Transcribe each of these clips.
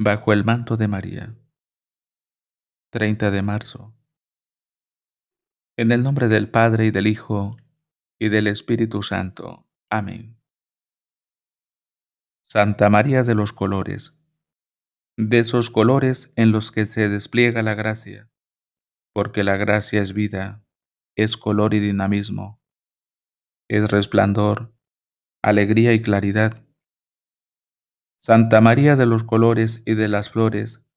Bajo el manto de María. 30 de marzo. En el nombre del Padre y del Hijo y del Espíritu Santo. Amén. Santa María de los Colores. De esos colores en los que se despliega la gracia, porque la gracia es vida, es color y dinamismo, es resplandor, alegría y claridad Santa María de los colores y de las flores,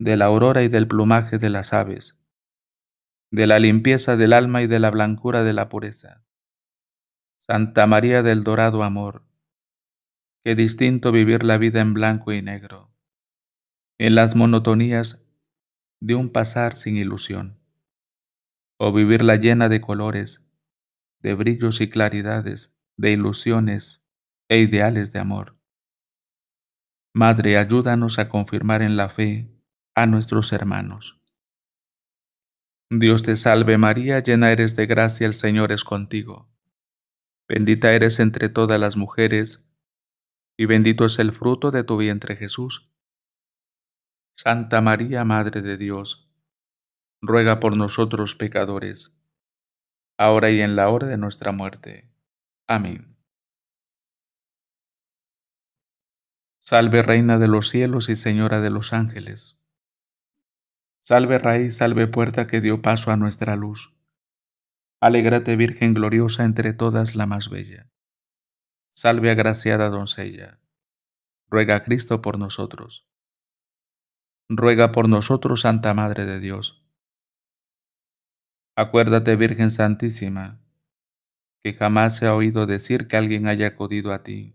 de la aurora y del plumaje de las aves, de la limpieza del alma y de la blancura de la pureza. Santa María del dorado amor, qué distinto vivir la vida en blanco y negro, en las monotonías de un pasar sin ilusión, o vivirla llena de colores, de brillos y claridades, de ilusiones e ideales de amor. Madre, ayúdanos a confirmar en la fe a nuestros hermanos. Dios te salve María, llena eres de gracia, el Señor es contigo. Bendita eres entre todas las mujeres, y bendito es el fruto de tu vientre Jesús. Santa María, Madre de Dios, ruega por nosotros pecadores, ahora y en la hora de nuestra muerte. Amén. Salve Reina de los cielos y Señora de los ángeles. Salve raíz, salve puerta que dio paso a nuestra luz. Alégrate Virgen gloriosa entre todas la más bella. Salve agraciada doncella. Ruega a Cristo por nosotros. Ruega por nosotros, Santa Madre de Dios. Acuérdate, Virgen Santísima, que jamás se ha oído decir que alguien haya acudido a ti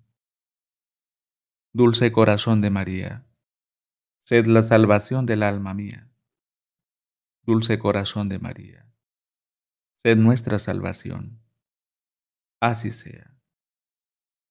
Dulce corazón de María, sed la salvación del alma mía. Dulce corazón de María, sed nuestra salvación. Así sea.